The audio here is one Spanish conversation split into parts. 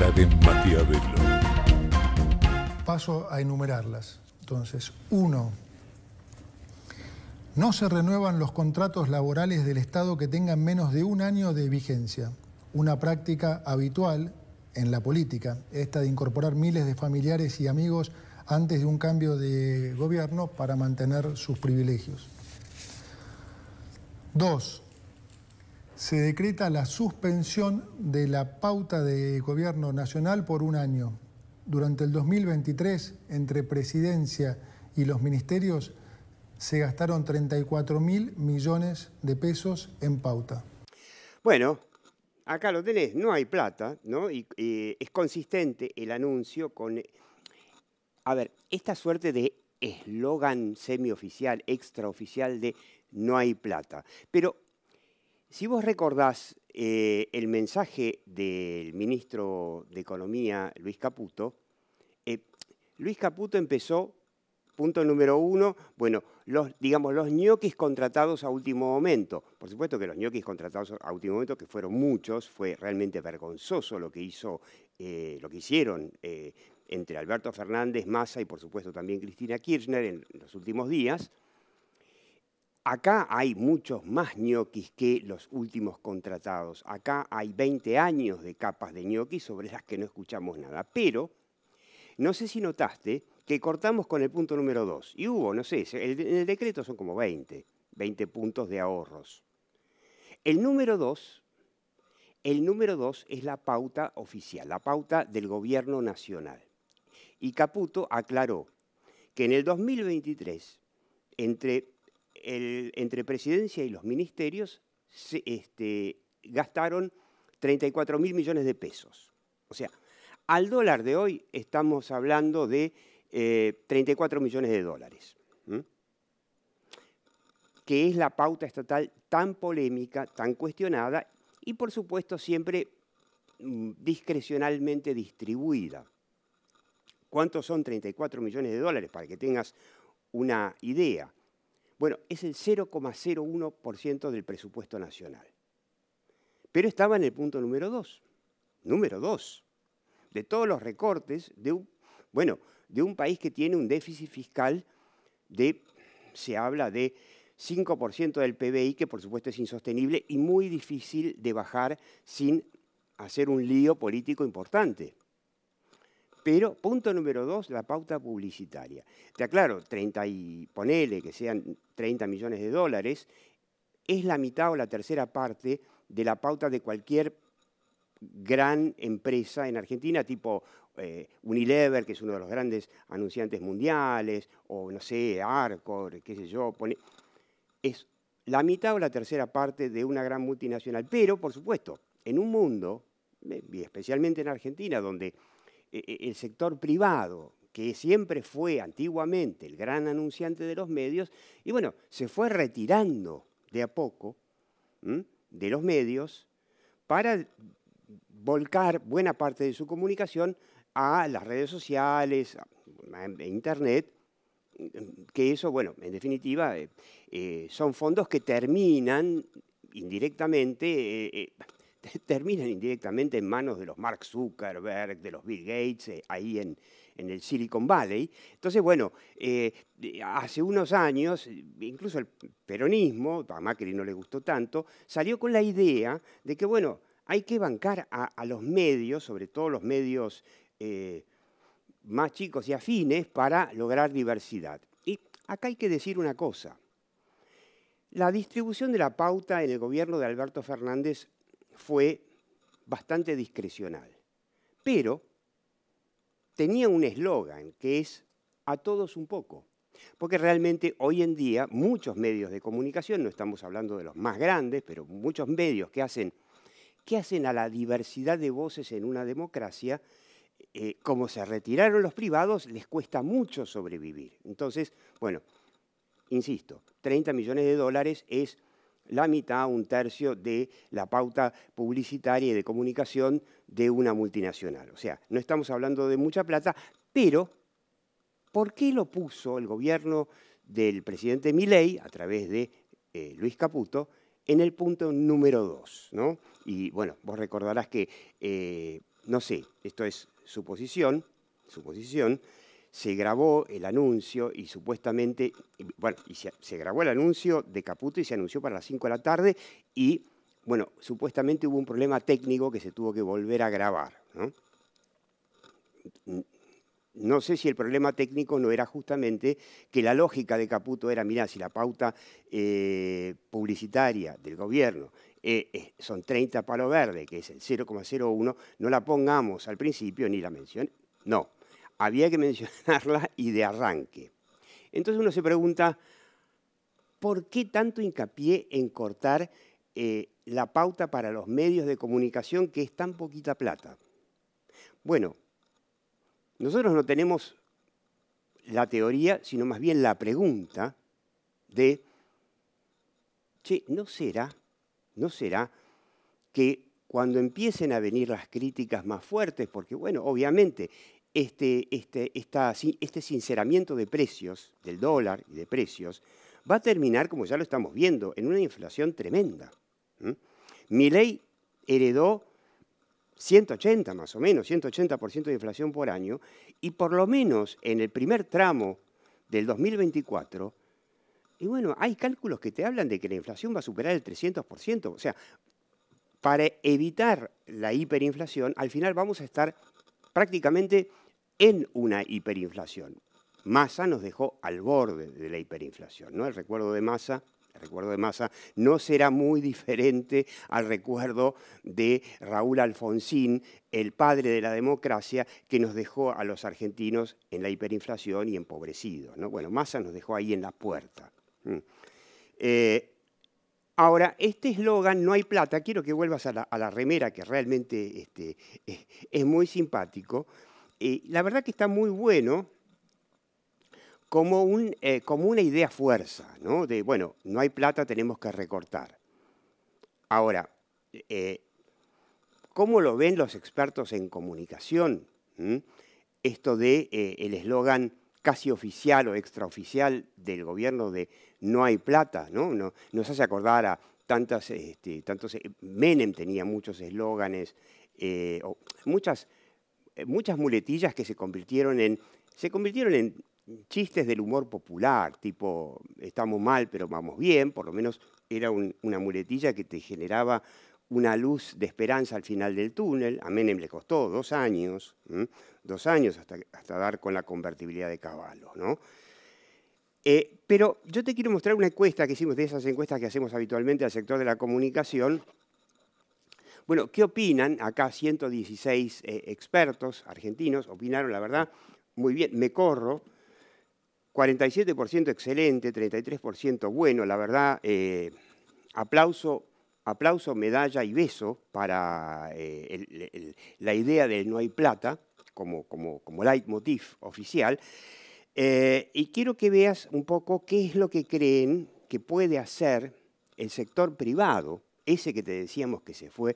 ...la de Maquiavelo. Paso a enumerarlas. Entonces, uno, no se renuevan los contratos laborales del Estado que tengan menos de un año de vigencia, una práctica habitual en la política, esta de incorporar miles de familiares y amigos antes de un cambio de gobierno para mantener sus privilegios. Dos, se decreta la suspensión de la pauta de gobierno nacional por un año. Durante el 2023, entre presidencia y los ministerios, se gastaron 34 mil millones de pesos en pauta. Bueno, acá lo tenés, no hay plata, ¿no? Y, es consistente el anuncio con... A ver, esta suerte de eslogan semioficial, extraoficial de no hay plata. Pero si vos recordás eh, el mensaje del ministro de Economía, Luis Caputo, eh, Luis Caputo empezó, punto número uno, bueno, los, digamos, los ñoquis contratados a último momento. Por supuesto que los ñoquis contratados a último momento, que fueron muchos, fue realmente vergonzoso lo que hizo, eh, lo que hicieron entre Alberto Fernández, Massa y por supuesto también Cristina Kirchner en los últimos días. Acá hay muchos más ñoquis que los últimos contratados. Acá hay 20 años de capas de ñoquis sobre las que no escuchamos nada. Pero no sé si notaste que cortamos con el punto número 2. Y hubo, no sé, en el decreto son como 20, 20 puntos de ahorros. El número 2, el número 2 es la pauta oficial, la pauta del gobierno nacional. Y Caputo aclaró que en el 2023, entre entre presidencia y los ministerios este, gastaron 34 mil millones de pesos. O sea, al dólar de hoy estamos hablando de 34 eh, millones de dólares, que es la pauta estatal tan polémica, tan cuestionada y por supuesto siempre mm, discrecionalmente distribuida. ¿Cuántos son 34 millones de dólares? Para que tengas una idea. Bueno, es el 0,01% del presupuesto nacional. Pero estaba en el punto número dos, Número dos, De todos los recortes de un, bueno, de un país que tiene un déficit fiscal de, se habla de 5% del PBI, que por supuesto es insostenible y muy difícil de bajar sin hacer un lío político importante. Pero, punto número dos, la pauta publicitaria. Te aclaro, 30 y ponele que sean 30 millones de dólares, es la mitad o la tercera parte de la pauta de cualquier gran empresa en Argentina, tipo eh, Unilever, que es uno de los grandes anunciantes mundiales, o no sé, Arcor, qué sé yo, pone... es la mitad o la tercera parte de una gran multinacional. Pero, por supuesto, en un mundo, eh, y especialmente en Argentina, donde e, e, el sector privado, que siempre fue antiguamente el gran anunciante de los medios, y bueno, se fue retirando de a poco de los medios para volcar buena parte de su comunicación a las redes sociales, a Internet, que eso, bueno, en definitiva, eh, eh, son fondos que terminan indirectamente eh, terminan indirectamente en manos de los Mark Zuckerberg, de los Bill Gates, eh, ahí en, el Silicon Valley. Entonces, bueno, eh, eh, hace unos años, incluso el peronismo, a Macri no le gustó tanto, salió con la idea de que, bueno, hay que bancar a, los medios, sobre todo los medios más chicos y afines, para lograr diversidad. Y acá hay que decir una cosa. La distribución de la pauta en el gobierno de Alberto Fernández fue bastante discrecional. Pero tenía un eslogan que es a todos un poco. Porque realmente hoy en día muchos medios de comunicación, no estamos hablando de los más grandes, pero muchos medios que hacen, que hacen a la diversidad de voces en una democracia, eh, como se retiraron los privados, les cuesta mucho sobrevivir. Entonces, bueno, insisto, 30 millones de dólares es la mitad, un tercio de la pauta publicitaria y de comunicación de una multinacional. O sea, no estamos hablando de mucha plata, pero ¿por qué lo puso el gobierno del presidente Milei a través de eh, Luis Caputo en el punto número dos, ¿no? Y bueno, vos recordarás que, eh, no sé, esto es su posición se grabó el anuncio y supuestamente, bueno, y se, grabó el anuncio de Caputo y se anunció para las 5 de la tarde y, bueno, supuestamente hubo un problema técnico que se tuvo que volver a grabar. ¿no? sé si el problema técnico no era justamente que la lógica de Caputo era, mirá, si la pauta eh, publicitaria del gobierno eh, eh, son 30 palo verde, que es el 0,01, no la pongamos al principio ni la mención. No, había que mencionarla y de arranque. Entonces uno se pregunta, ¿por qué tanto hincapié en cortar eh, la pauta para los medios de comunicación que es tan poquita plata? Bueno, nosotros no tenemos la teoría, sino más bien la pregunta de, ¿no será, no será que cuando empiecen a venir las críticas más fuertes, porque bueno, obviamente este, este, este sinceramiento de precios, del dólar y de precios, va a terminar, como ya lo estamos viendo, en una inflación tremenda. Mi ley heredó 180 más o menos, 180% de inflación por año, y por lo menos en el primer tramo del 2024, y bueno, hay cálculos que te hablan de que la inflación va a superar el 300%, o sea, para evitar la hiperinflación, al final vamos a estar prácticamente en una hiperinflación. Massa nos dejó al borde de la hiperinflación. ¿no? El recuerdo de Massa el recuerdo de Massa no será muy diferente al recuerdo de Raúl Alfonsín, el padre de la democracia, que nos dejó a los argentinos en la hiperinflación y empobrecidos. ¿no? Bueno, Massa nos dejó ahí en la puerta. Mm. Eh, ahora, este eslogan, no hay plata, quiero que vuelvas a la, remera, que realmente este, es muy simpático y eh, la verdad que está muy bueno como, un, eh, como una idea fuerza, ¿no? De, bueno, no hay plata, tenemos que recortar. Ahora, eh, ¿cómo lo ven los expertos en comunicación? ¿Mm? Esto de el eslogan casi oficial o extraoficial del gobierno de no hay plata, ¿no? nos hace acordar a tantas, este, tantos, Menem tenía muchos eslóganes, muchas eh, muchas muletillas que se convirtieron en, se convirtieron en chistes del humor popular, tipo, estamos mal, pero vamos bien, por lo menos era una muletilla que te generaba una luz de esperanza al final del túnel. A Menem le costó dos años, dos años hasta, hasta, dar con la convertibilidad de caballo. ¿no? Eh, pero yo te quiero mostrar una encuesta que hicimos, de esas encuestas que hacemos habitualmente al sector de la comunicación, bueno, ¿qué opinan? Acá 116 eh, expertos argentinos opinaron, la verdad, muy bien, me corro. 47% excelente, 33% bueno, la verdad, eh, aplauso, aplauso, medalla y beso para eh, la idea de no hay plata como, como, como leitmotiv oficial. y quiero que veas un poco qué es lo que creen que puede hacer el sector privado ese que te decíamos que se fue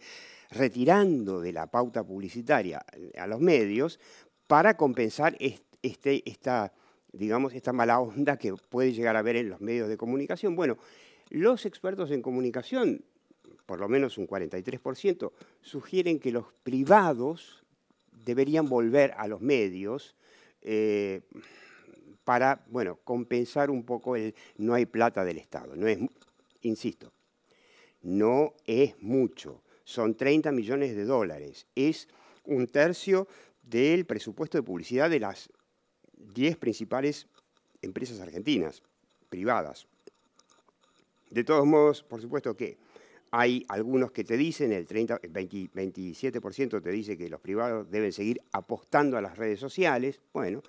retirando de la pauta publicitaria eh, a los medios para compensar este, esta, digamos, esta mala onda que puede llegar a haber en los medios de comunicación. Bueno, los expertos en comunicación, por lo menos un 43%, sugieren que los privados deberían volver a los medios eh, para, bueno, compensar un poco el no hay plata del Estado. No es, insisto, no es mucho, son 30 millones de dólares, es un tercio del presupuesto de publicidad de las 10 principales empresas argentinas, privadas. De todos modos, por supuesto que hay algunos que te dicen, el 30, 27% te dice que los privados deben seguir apostando a las redes sociales, bueno,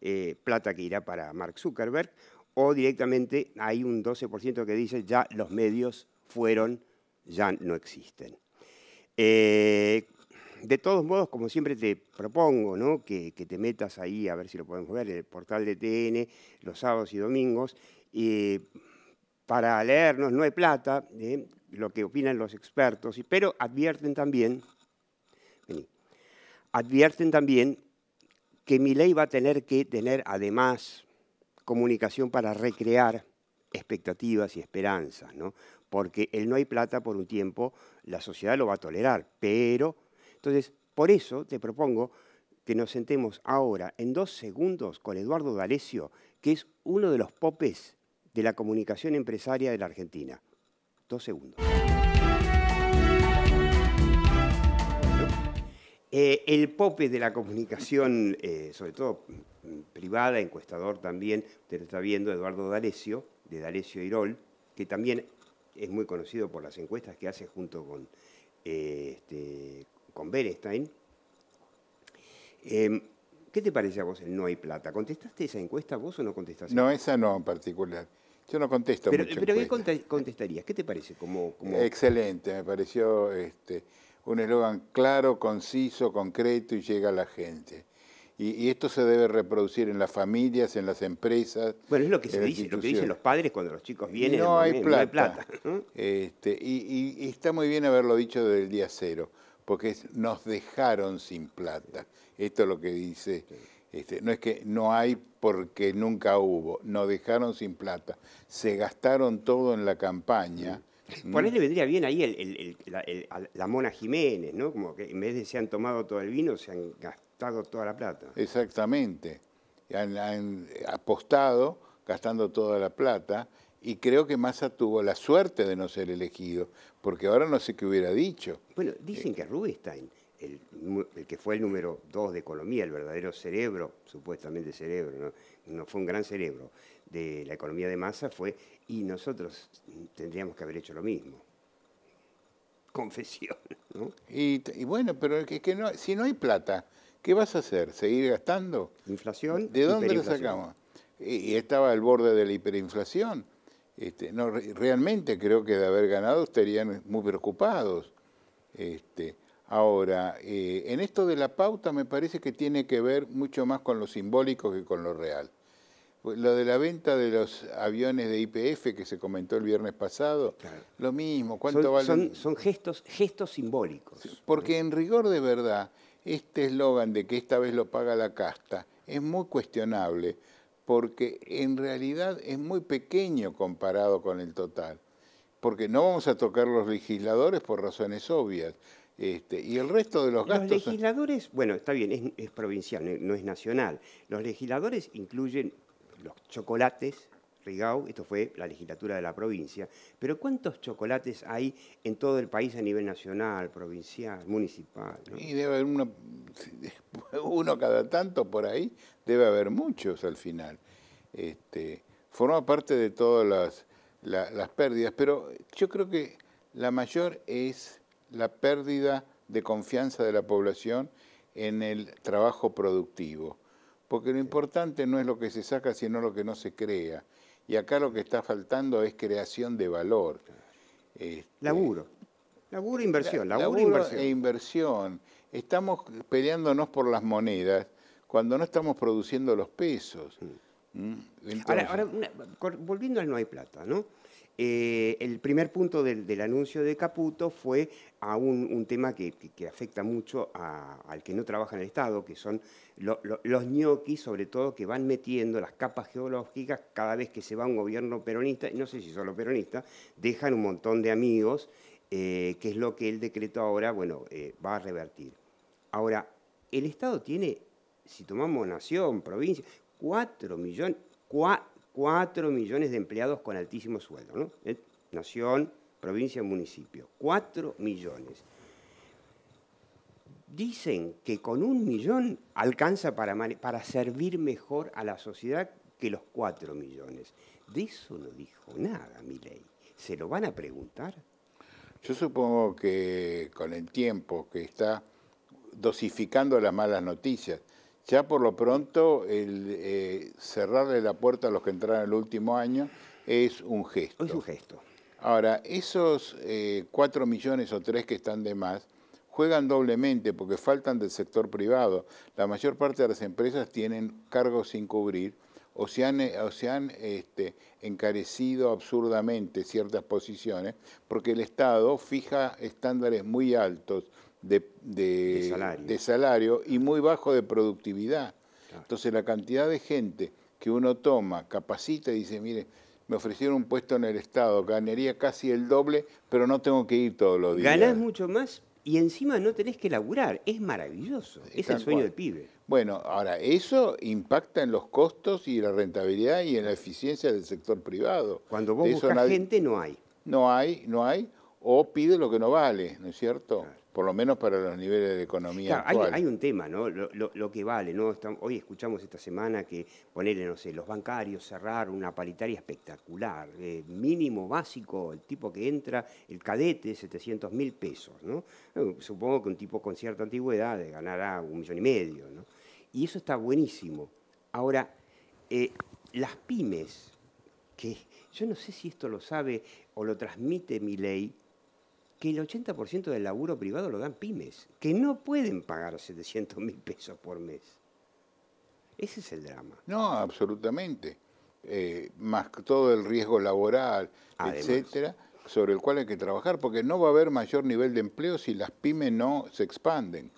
eh, plata que irá para Mark Zuckerberg, o directamente hay un 12% que dice ya los medios fueron, ya no existen. Eh, de todos modos, como siempre te propongo, que, te metas ahí, a ver si lo podemos ver, en el portal de TN, los sábados y domingos, para leernos, no hay plata, ¿eh? lo que opinan los expertos, pero advierten también, advierten también que mi ley va a tener que tener además comunicación para recrear expectativas y esperanzas, ¿no? porque el no hay plata por un tiempo, la sociedad lo va a tolerar, pero... Entonces, por eso te propongo que nos sentemos ahora, en dos segundos, con Eduardo D'Alessio, que es uno de los popes de la comunicación empresaria de la Argentina. Dos segundos. Eh, el pope de la comunicación, eh, sobre todo mm, privada, encuestador también, Te lo está viendo, Eduardo D'Alessio, de D'Alessio Irol, que también es muy conocido por las encuestas que hace junto con, eh, este, con Bernstein. Em, ¿Qué te parece a vos el no hay plata? ¿Contestaste esa encuesta vos o no contestaste? No, esa no en particular. Yo no contesto pero, Pero ¿qué contestarías? ¿Qué te parece? Como, como... Excelente, me pareció este, un eslogan claro, conciso, concreto y llega a la gente. Y, esto se debe reproducir en las familias, en las empresas. Bueno, es lo que se dice, lo que dicen los padres cuando los chicos vienen. No, hay, plata. No hay plata. Este, y, está muy bien haberlo dicho desde el día cero, porque nos dejaron sin plata. Esto es lo que dice. Este, no es que no hay porque nunca hubo, nos dejaron sin plata, se gastaron todo en la campaña. Mm. Por ahí mm. le vendría bien ahí el, la, Mona Jiménez, ¿no? Como que en vez de se han tomado todo el vino, se han gastado toda la plata. Exactamente. Han, apostado gastando toda la plata y creo que Massa tuvo la suerte de no ser elegido, porque ahora no sé qué hubiera dicho. Bueno, dicen eh, que Rubinstein, el, que fue el número dos de economía, el verdadero cerebro, supuestamente cerebro, no, fue un gran cerebro, de la economía de Massa fue, y nosotros tendríamos que haber hecho lo mismo confesión. Y, bueno, pero es que no, si no hay plata, ¿Qué vas a hacer? ¿Seguir gastando? Inflación. ¿De dónde lo sacamos? Y, estaba al borde de la hiperinflación. Este, no, realmente creo que de haber ganado estarían muy preocupados. Este, ahora, eh, en esto de la pauta me parece que tiene que ver mucho más con lo simbólico que con lo real. Pues, lo de la venta de los aviones de IPF que se comentó el viernes pasado, lo mismo, ¿cuánto son, Son, gestos, gestos simbólicos. Porque ¿Eh? en rigor de verdad, este eslogan de que esta vez lo paga la casta es muy cuestionable porque en realidad es muy pequeño comparado con el total, porque no vamos a tocar los legisladores por razones obvias. Este, y el resto de los gastos. Los legisladores, bueno, está bien, es provincial, no es nacional. Los legisladores incluyen los chocolates, Rigau, esto fue la legislatura de la provincia, pero ¿cuántos chocolates hay en todo el país a nivel nacional, provincial, municipal? Y debe haber uno, cada tanto por ahí, debe haber muchos al final. Este, forma parte de todas las pérdidas, pero yo creo que la mayor es la pérdida de confianza de la población en el trabajo productivo, porque lo importante no es lo que se saca, sino lo que no se crea. Y acá lo que está faltando es creación de valor. Este, laburo. Laburo e inversión. E laburo, inversión. e inversión. Estamos peleándonos por las monedas cuando no estamos produciendo los pesos. Mm. Mm, ahora, volviendo al no hay plata, ¿no? Eh, el primer punto del, anuncio de Caputo fue a un, tema que, afecta mucho al que no trabaja en el Estado, que son los ñoquis, sobre todo, que van metiendo las capas geológicas cada vez que se va un gobierno peronista, y no sé si solo peronista, dejan un montón de amigos, eh, que es lo que el decreto ahora bueno, eh, va a revertir. Ahora, el Estado tiene, si tomamos nación, provincia, 4 millones, 4 millones de empleados con altísimo sueldo, ¿no? ¿Eh? Nación, provincia, municipio. 4 millones. Dicen que con un millón alcanza para, para servir mejor a la sociedad que los 4 millones. De eso no dijo nada mi ley. ¿Se lo van a preguntar? Yo supongo que con el tiempo que está dosificando las malas noticias, ya por lo pronto, el eh, cerrarle la puerta a los que entraron el último año es un gesto. Es un gesto. Ahora, esos eh, cuatro millones o tres que están de más juegan doblemente porque faltan del sector privado. La mayor parte de las empresas tienen cargos sin cubrir o se han, eh, este, encarecido absurdamente ciertas posiciones porque el Estado fija estándares muy altos de, de, salario. y muy bajo de productividad. Entonces la cantidad de gente que uno toma, capacita y dice, mire, me ofrecieron un puesto en el Estado, ganaría casi el doble, pero no tengo que ir todos los días. Ganás mucho más y encima no tenés que laburar. Es maravilloso. es el sueño del pibe. Bueno, ahora, eso impacta en los costos y la rentabilidad y en la eficiencia del sector privado. Cuando vos buscas gente, no hay. No hay, no hay, o pide lo que no vale, ¿no es cierto? por lo menos para los niveles de economía Hay, un tema, ¿no? Lo, que vale, ¿no? hoy escuchamos esta semana que ponerle, no sé, los bancarios cerrar una paritaria espectacular, eh, mínimo básico, el tipo que entra, el cadete, 700 mil pesos, ¿no? Eh, supongo que un tipo con cierta antigüedad ganará un millón y medio, ¿no? Y eso está buenísimo. Ahora, eh, las pymes, que yo no sé si esto lo sabe o lo transmite mi ley, que el 80% del laburo privado lo dan pymes, que no pueden pagar 700 mil pesos por mes. Ese es el drama. No, absolutamente. Eh, más todo el riesgo laboral, etcétera, sobre el cual hay que trabajar, porque no va a haber mayor nivel de empleo si las pymes no se expanden.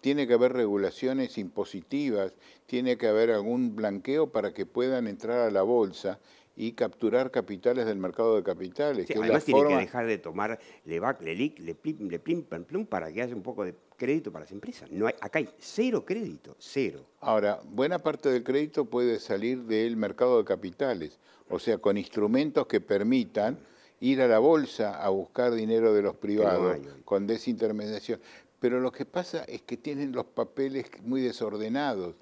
Tiene que haber regulaciones impositivas, tiene que haber algún blanqueo para que puedan entrar a la bolsa y capturar capitales del mercado de capitales. además tiene que dejar de tomar le bac, le lic, le plim, le plim, para que haya un poco de crédito para las empresas. No hay, acá hay cero crédito, cero. Ahora, buena parte del crédito puede salir del mercado de capitales, o sea, con instrumentos que permitan ir a la bolsa a buscar dinero de los privados con desintermediación. Pero lo que pasa es que tienen los papeles muy desordenados.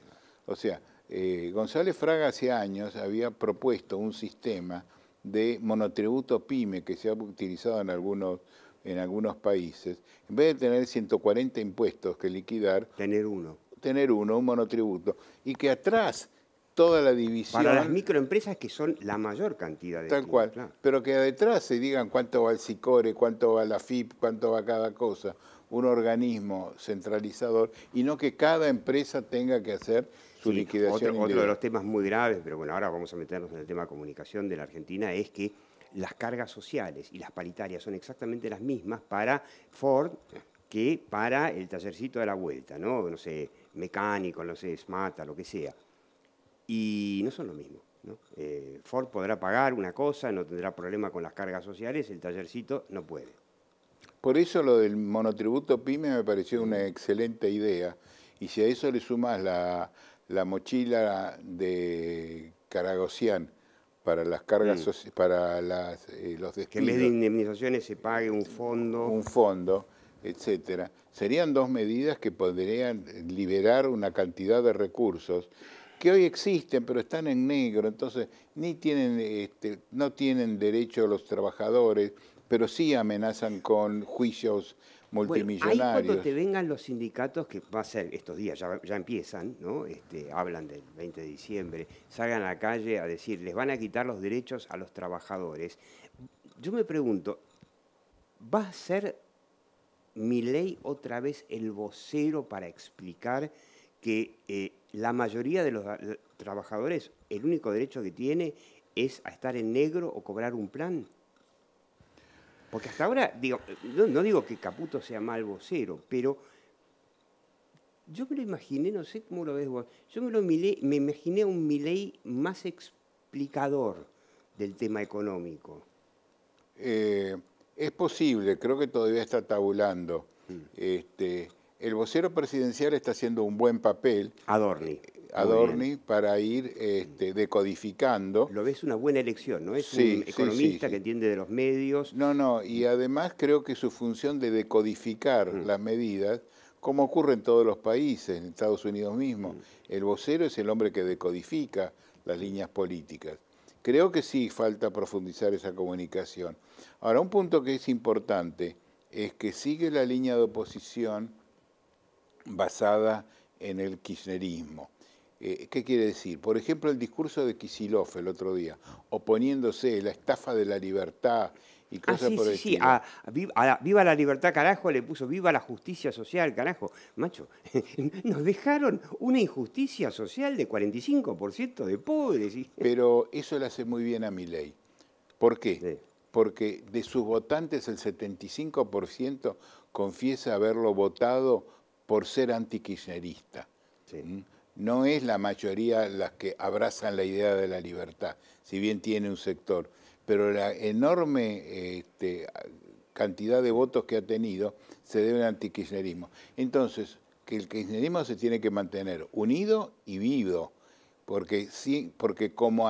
O sea, eh, González Fraga hace años había propuesto un sistema de monotributo pyme que se ha utilizado en algunos, en algunos países. En vez de tener 140 impuestos que liquidar... Tener uno. Tener uno, un monotributo. Y que atrás toda la división... Para las microempresas que son la mayor cantidad de... Tal cual. Pero que detrás se digan cuánto va el SICORE, cuánto va la FIP, cuánto va cada cosa. Un organismo centralizador y no que cada empresa tenga que hacer liquidación. Otro, de los temas muy graves, pero bueno, ahora vamos a meternos en el tema de comunicación de la Argentina, es que las cargas sociales y las paritarias son exactamente las mismas para Ford que para el tallercito de la vuelta, ¿no? No sé, mecánico, no sé, smata, lo que sea. Y no son lo mismo. Eh, Ford podrá pagar una cosa, no tendrá problema con las cargas sociales, el tallercito no puede. Por eso lo del monotributo PYME me pareció una excelente idea. Y si a eso le sumas la, la mochila de Caragocián para las cargas, mm. para las, eh, los despidos. Que en vez de indemnizaciones se pague un fondo. Un fondo, etcétera. Serían dos medidas que podrían liberar una cantidad de recursos que hoy existen, pero están en negro, entonces ni tienen, este, no tienen derecho los trabajadores, pero sí amenazan con juicios multimillonarios. cuando te vengan los sindicatos, que va a ser estos días, ya, empiezan, ¿no? Este, hablan del 20 de diciembre, salgan a la calle a decir, les van a quitar los derechos a los trabajadores. Yo me pregunto, ¿va a ser mi ley otra vez el vocero para explicar que eh, la mayoría de los eh, trabajadores, el único derecho que tiene es a estar en negro o cobrar un plan? Porque hasta ahora, digo, no, digo que Caputo sea mal vocero, pero yo me lo imaginé, no sé cómo lo ves vos, yo me lo me imaginé un Milei más explicador del tema económico. Eh, es posible, creo que todavía está tabulando. Mm. Este, el vocero presidencial está haciendo un buen papel. Adorni. Adorni para ir este, decodificando. Lo ves una buena elección, ¿no? Es un economista que entiende de los medios. No, no, y además creo que su función de decodificar mm. las medidas, como ocurre en todos los países, en Estados Unidos mismo, mm. el vocero es el hombre que decodifica las líneas políticas. Creo que sí falta profundizar esa comunicación. Ahora, un punto que es importante es que sigue la línea de oposición basada en el kirchnerismo. Eh, ¿Qué quiere decir? Por ejemplo, el discurso de Kisilov el otro día, oponiéndose a la estafa de la libertad y ah, cosas por sí, el sí. A, viva la libertad, carajo, le puso viva la justicia social, carajo. Macho, nos dejaron una injusticia social de 45% de pobres. Pero eso le hace muy bien a mi ley. ¿Por qué? Porque de sus votantes el 75% confiesa haberlo votado por ser kirchnerista. Sí. ¿Mm? no es la mayoría las que abrazan la idea de la libertad, si bien tiene un sector, pero la enorme este, cantidad de votos que ha tenido se debe al kirchnerismo. Entonces, que el kirchnerismo se tiene que mantener unido y vivo, porque, sí, porque como,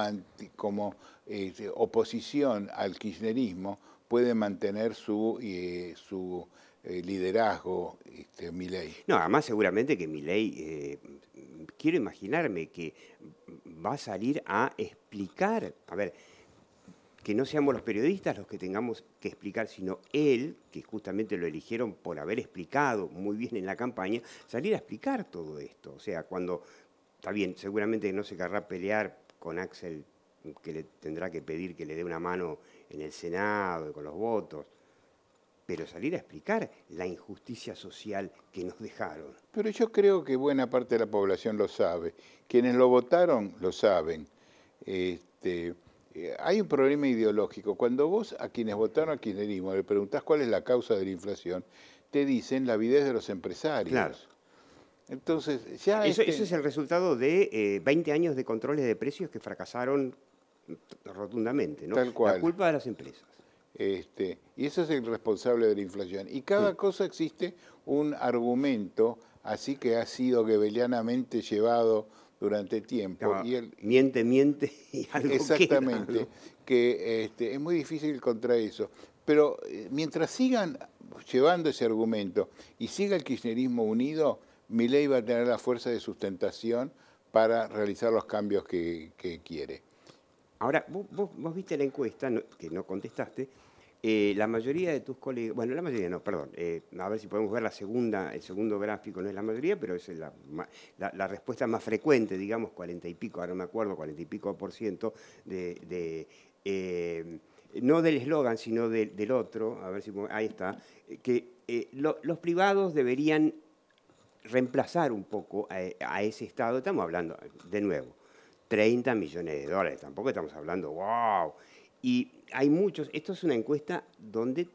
como este, oposición al kirchnerismo puede mantener su, eh, su eh, liderazgo este, No, además seguramente que ley quiero imaginarme que va a salir a explicar, a ver, que no seamos los periodistas los que tengamos que explicar, sino él, que justamente lo eligieron por haber explicado muy bien en la campaña, salir a explicar todo esto. O sea, cuando, está bien, seguramente no se querrá pelear con Axel, que le tendrá que pedir que le dé una mano en el Senado, con los votos, pero salir a explicar la injusticia social que nos dejaron. Pero yo creo que buena parte de la población lo sabe. Quienes lo votaron lo saben. Este, eh, hay un problema ideológico. Cuando vos a quienes votaron a kirchnerismo le preguntás cuál es la causa de la inflación, te dicen la avidez de los empresarios. Claro. Entonces, ya... Eso, este es el resultado de 20 eh, años de controles de precios que fracasaron rotundamente, ¿no? Tal cual. La culpa de las empresas. Este, y eso es el responsable de la inflación. Y cada cosa existe un argumento, así que ha sido gebelianamente llevado durante tiempo. miente, miente y algo Exactamente, que este, es muy difícil contra eso. Pero eh, mientras sigan llevando ese argumento y siga el kirchnerismo unido, Milei va a tener la fuerza de sustentación para realizar los cambios que, quiere. Ahora, vos, viste la encuesta, que no contestaste, eh, la mayoría de tus colegas, bueno, la mayoría no, perdón, eh, a ver si podemos ver la segunda, el segundo gráfico, no es la mayoría, pero es la, respuesta más frecuente, digamos, cuarenta y pico, ahora me acuerdo, cuarenta y pico por ciento de, eh, no del eslogan, sino del otro, a ver si ahí está, que los privados deberían reemplazar un poco a, ese Estado, estamos hablando, de nuevo, 30 millones de dólares, tampoco estamos hablando, wow, y hay muchos, esto es una encuesta donde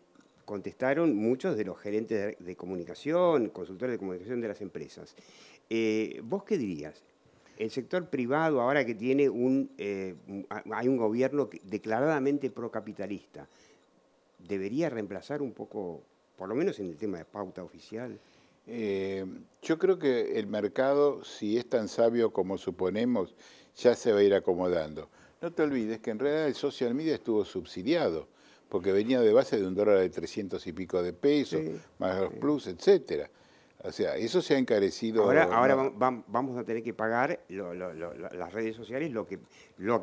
contestaron muchos de los gerentes de, comunicación, consultores de comunicación de las empresas. Eh, ¿Vos qué dirías? El sector privado, ahora que tiene un, eh, hay un gobierno declaradamente procapitalista, ¿debería reemplazar un poco, por lo menos en el tema de pauta oficial? Eh, yo creo que el mercado, si es tan sabio como suponemos, ya se va a ir acomodando. No te olvides que en realidad el social media estuvo subsidiado, porque venía de base de un dólar de 300 y pico de pesos, más los plus, etcétera. O sea, eso se ha encarecido. Ahora, ahora vamos a tener que pagar las redes sociales lo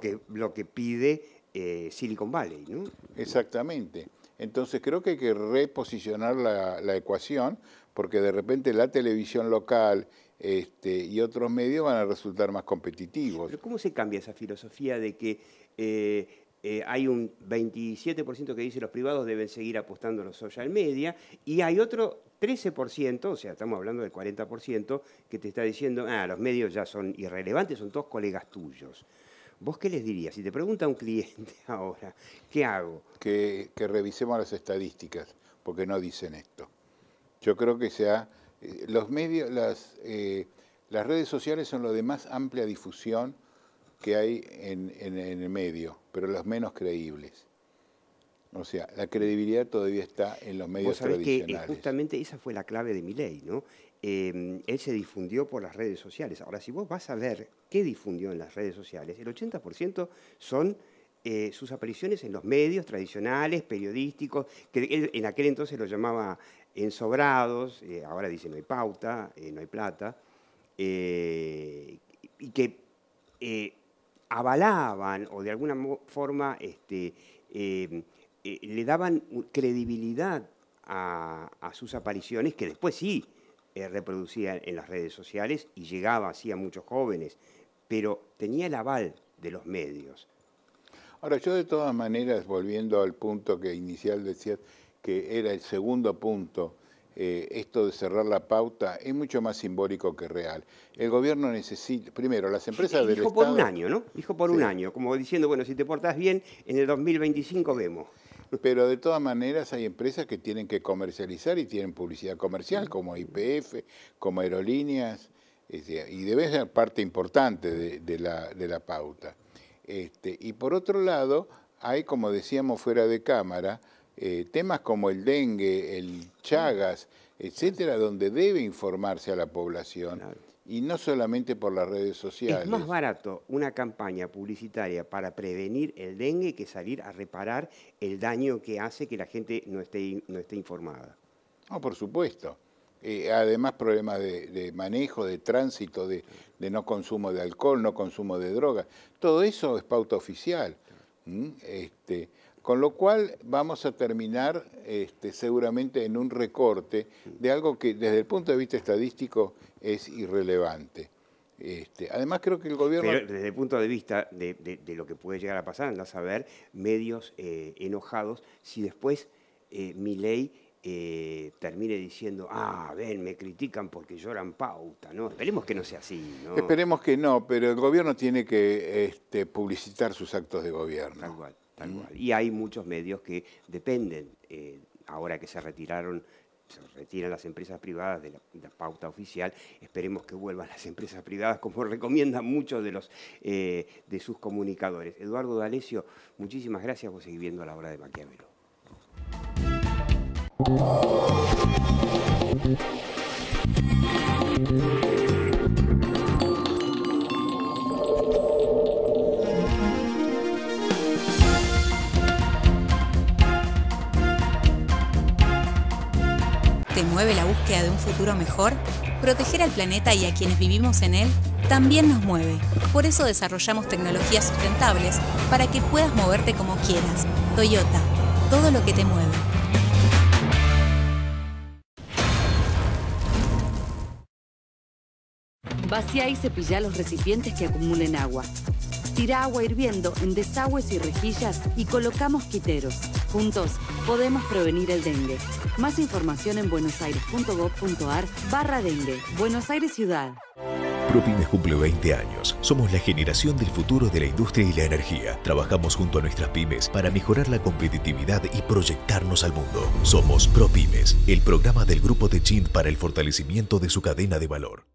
que, pide eh, Silicon Valley, ¿no? Exactamente. Entonces creo que hay que reposicionar la ecuación, porque de repente la televisión local este, y otros medios van a resultar más competitivos. ¿cómo se cambia esa filosofía de que eh, eh, hay un 27% que dice los privados deben seguir apostando a los social media y hay otro 13%, o sea, estamos hablando del 40%, que te está diciendo, ah, los medios ya son irrelevantes, son todos colegas tuyos. ¿Vos qué les dirías? Si te pregunta un cliente ahora, ¿qué hago? Que, que revisemos las estadísticas, porque no dicen esto. Yo creo que se ha los medios, las, eh, las redes sociales son lo de más amplia difusión que hay en, el medio, pero los menos creíbles. O sea, la credibilidad todavía está en los medios ¿Vos sabés Que eh, justamente esa fue la clave de mi ley, ¿no? Em, él se difundió por las redes sociales. Ahora, si vos vas a ver qué difundió en las redes sociales, el 80% son eh, sus apariciones en los medios tradicionales, periodísticos, que en aquel entonces lo llamaba en sobrados, eh, ahora dicen no hay pauta, eh, no hay plata, eh, y que avalaban o de alguna forma este, le daban credibilidad a, sus apariciones que después sí reproducían en las redes sociales y llegaba así a muchos jóvenes, pero tenía el aval de los medios. Ahora, yo de todas maneras, volviendo al punto que inicial decía que era el segundo punto, eh, esto de cerrar la pauta, es mucho más simbólico que real. El gobierno necesita, primero, las empresas dijo Dijo por un año, ¿no? Dijo por un año, como diciendo, bueno, si te portas bien, en el 2025 vemos. Pero de todas maneras hay empresas que tienen que comercializar y tienen publicidad comercial, como IPF, como aerolíneas, este, y debe ser parte importante de, la, pauta. Este, y por otro lado, hay, como decíamos fuera de cámara, eh, temas como el dengue, el chagas, mm. etcétera, donde debe informarse a la población. Y no solamente por las redes sociales. Es más barato una campaña publicitaria para prevenir el dengue que salir a reparar el daño que hace que la gente no esté, no esté informada. No, por supuesto. Eh, además, problemas de, manejo, de tránsito, de, no consumo de alcohol, no consumo de drogas. Todo eso es pauta oficial. ¿Mm? Este, con lo cual vamos a terminar este, seguramente en un recorte de algo que desde el punto de vista estadístico es irrelevante. Este, además creo que el gobierno... desde el punto de vista de, lo que puede llegar a pasar, andás a ver medios eh, enojados si después eh, mi ley eh, termine diciendo, ah, ven, me critican porque lloran pauta, ¿no? Esperemos que no sea así, Esperemos que no, pero el gobierno tiene que este, publicitar sus actos de gobierno. Tal y hay muchos medios que dependen, eh, ahora que se retiraron se retiran las empresas privadas de la, pauta oficial, esperemos que vuelvan las empresas privadas, como recomiendan muchos de, los, eh, de sus comunicadores. Eduardo D'Alessio, muchísimas gracias por seguir viendo la obra de Maquiavelo. mueve la búsqueda de un futuro mejor, proteger al planeta y a quienes vivimos en él también nos mueve. Por eso desarrollamos tecnologías sustentables para que puedas moverte como quieras. Toyota, todo lo que te mueve. Vacía y cepilla los recipientes que acumulen agua. Tira agua hirviendo en desagües y rejillas y colocamos quiteros. Juntos podemos prevenir el dengue. Más información en buenosaires.gov.ar barra dengue. Buenos Aires Ciudad. ProPymes cumple 20 años. Somos la generación del futuro de la industria y la energía. Trabajamos junto a nuestras pymes para mejorar la competitividad y proyectarnos al mundo. Somos ProPymes, el programa del Grupo de Techint para el fortalecimiento de su cadena de valor.